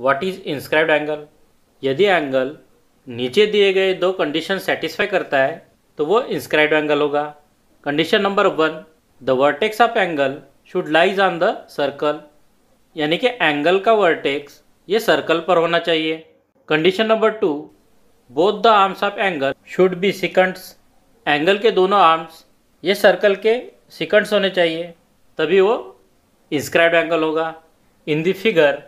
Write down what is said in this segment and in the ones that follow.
What is inscribed angle यदि angle नीचे दिए गए दो कंडीशन सेटिस्फाई करता है तो वो इंस्क्राइब्ड एंगल होगा condition number one the vertex of angle should lies on the circle यानी कि एंगल का वर्टेक्स ये सर्कल पर होना चाहिए condition number two both the arms of angle should be secants angle के दोनों आर्म्स ये सर्कल के सिकंड्स होने चाहिए तभी वो इंस्क्राइब एंगल होगा इन द फिगर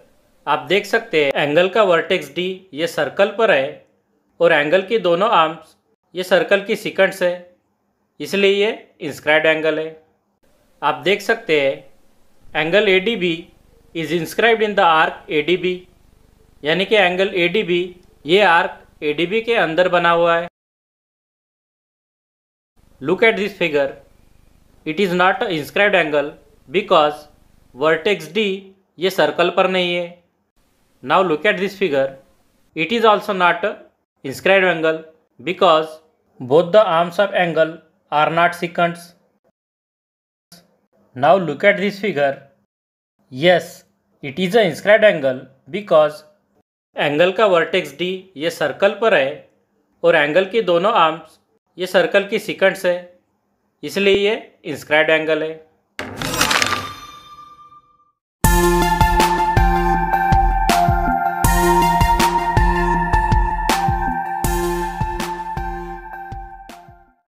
आप देख सकते हैं एंगल का वर्टेक्स डी ये सर्कल पर है और एंगल की दोनों आर्म्स ये सर्कल की सिकंड्स है इसलिए ये इंस्क्राइब एंगल है आप देख सकते हैं angle A D B is inscribed in the arc A D B यानी कि एंगल ए डी बी ये आर्क ए डी बी के अंदर बना हुआ है look at this figure it is not a inscribed angle because vertex D ये circle पर नहीं है Now look at this figure. It is also not inscribed angle because both the arms of angle are not secants. Now look at this figure. Yes, it is a inscribed angle because angle का vertex D ये circle पर है और angle के दोनों arms ये circle की secants है इसलिए ये inscribed angle है